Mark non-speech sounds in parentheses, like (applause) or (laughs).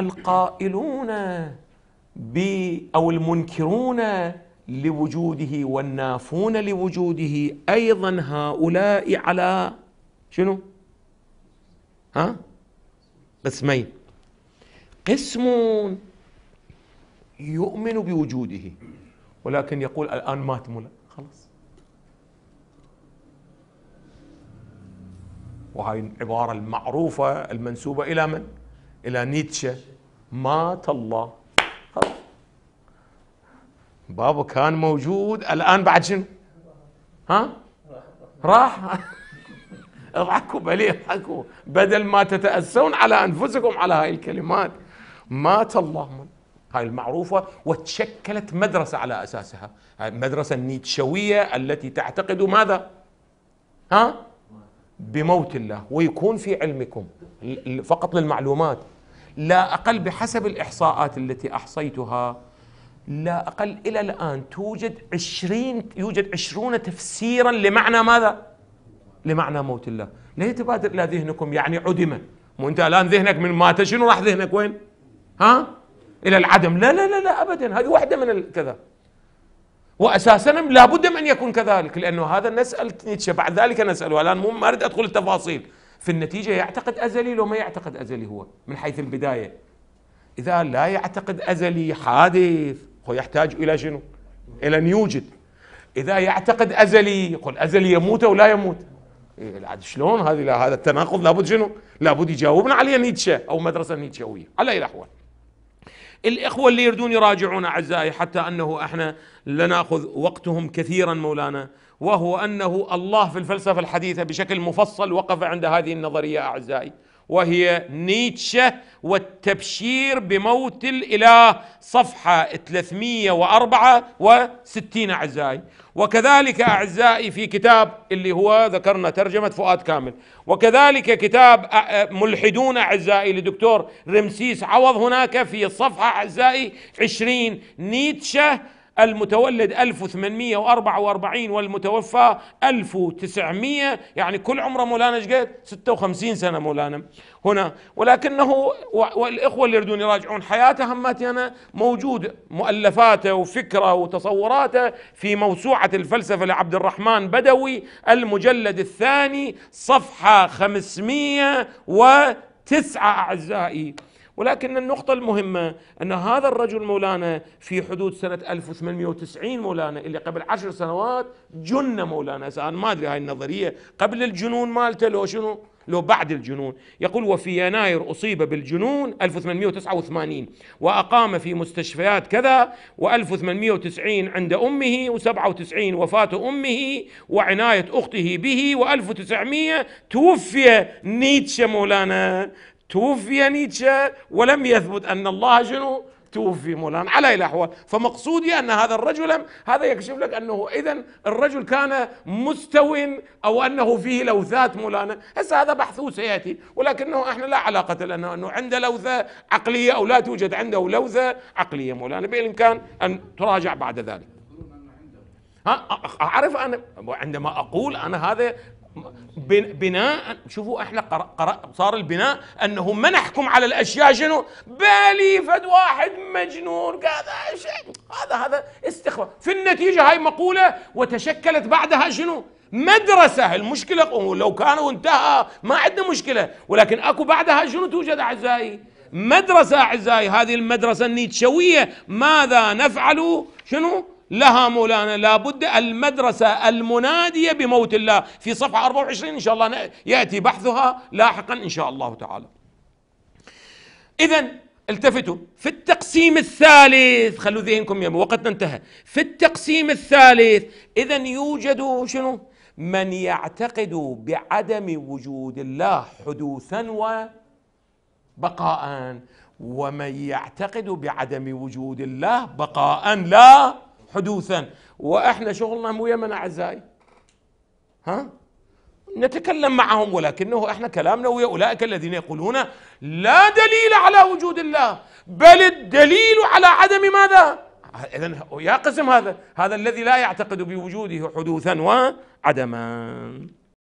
القائلون ب أو المنكرون لوجوده والنافون لوجوده أيضا هؤلاء على شنو ها قسمين قسم يؤمن بوجوده ولكن يقول الآن مات ملا خلاص وهي العبارة المعروفة المنسوبة إلى من؟ الى نيتشه مات الله بابا كان موجود الان بعد شنو؟ ها؟ راح (laughs) اضحكوا بلي اضحكوا بدل ما تتأسون على أنفسكم على هاي الكلمات مات الله من هاي المعروفة وتشكلت مدرسة على أساسها المدرسة النيتشوية التي تعتقد ماذا ها بموت الله ويكون في علمكم فقط للمعلومات لا أقل بحسب الإحصاءات التي أحصيتها لا أقل إلى الآن توجد عشرين يوجد عشرون تفسيرا لمعنى ماذا؟ لمعنى موت الله لا يتبادر إلى ذهنكم يعني عدم مو أنت الآن ذهنك من مات شنو راح ذهنك وين؟ ها؟ إلى العدم لا لا لا لا أبدا هذه واحدة من كذا واساسا لابد من ان يكون كذلك لانه هذا نسال نيتشه بعد ذلك نساله الان مو ما اريد ادخل التفاصيل في النتيجة يعتقد أزلي لو ما يعتقد أزلي هو من حيث البداية إذا لا يعتقد أزلي حادث هو يحتاج إلى شنو إلى أن يوجد إذا يعتقد أزلي يقول أزلي يموت أو لا يموت إيه شلون هذه هذا التناقض لابد شنو لابد يجاوبنا عليه نيتشه أو مدرسة نيتشوية على أي الأحوال الإخوة اللي يردون يراجعون أعزائي حتى أنه احنا لنأخذ وقتهم كثيرا مولانا وهو أنه الله في الفلسفة الحديثة بشكل مفصل وقف عند هذه النظرية أعزائي وهي نيتشه والتبشير بموت الإله صفحة 364 أعزائي وكذلك أعزائي في كتاب اللي هو ذكرنا ترجمة فؤاد كامل وكذلك كتاب ملحدون أعزائي لدكتور رمسيس عوض هناك في صفحه أعزائي 20 نيتشه المتولد 1844 والمتوفى 1900 يعني كل عمره مولانا ايش قد 56 سنه مولانا هنا ولكنه والاخوه اللي يريدون يراجعون حياته هماتي انا موجود مؤلفاته وفكره وتصوراته في موسوعه الفلسفه لعبد الرحمن بدوي المجلد الثاني صفحه 500 و تسعة أعزائي ولكن النقطة المهمة أن هذا الرجل مولانا في حدود سنة 1890 مولانا اللي قبل عشر سنوات جن مولانا أنا ما أدري هاي النظرية قبل الجنون مالته لو شنو لو بعد الجنون يقول وفي يناير أصيب بالجنون 1889 وأقام في مستشفيات كذا و1890 عند أمه و97 وفاة أمه وعناية أخته به و1900 توفي نيتشه مولانا توفي نيتشه ولم يثبت أن الله شنو توفي مولانا على أي الأحوال فمقصودي أن هذا الرجل هذا يكشف لك أنه إذا الرجل كان مستو أو أنه فيه لوثات مولانا هسه هذا بحثه سيأتي ولكنه إحنا لا علاقة لنا أنه عنده لوثة عقلية أو لا توجد عنده لوثة عقلية مولانا بالإمكان أن تراجع بعد ذلك ها أعرف أنا عندما أقول أنا هذا بناء شوفوا احنا قرأ قرأ صار البناء انه ما نحكم على الاشياء شنو بالي فد واحد مجنون كذا هذا هذا استخبار في النتيجه هاي مقوله وتشكلت بعدها شنو مدرسة المشكلة لو كانوا انتهى ما عندنا مشكلة ولكن أكو بعدها شنو توجد أعزائي مدرسة أعزائي هذه المدرسة النيتشوية ماذا نفعل شنو لها مولانا لابد المدرسة المنادية بموت الله في صفحة 24 إن شاء الله يأتي بحثها لاحقا إن شاء الله تعالى إذا التفتوا في التقسيم الثالث خلوا ذهنكم يم وقتنا انتهى في التقسيم الثالث إذا يوجد شنو من يعتقد بعدم وجود الله حدوثا وبقاء ومن يعتقد بعدم وجود الله بقاء لا حدوثا واحنا شغلنا مو يمن اعزائي ها نتكلم معهم ولكنه احنا كلامنا ويا اولئك الذين يقولون لا دليل على وجود الله بل الدليل على عدم ماذا؟ اذا يا قسم هذا هذا الذي لا يعتقد بوجوده حدوثا وعدما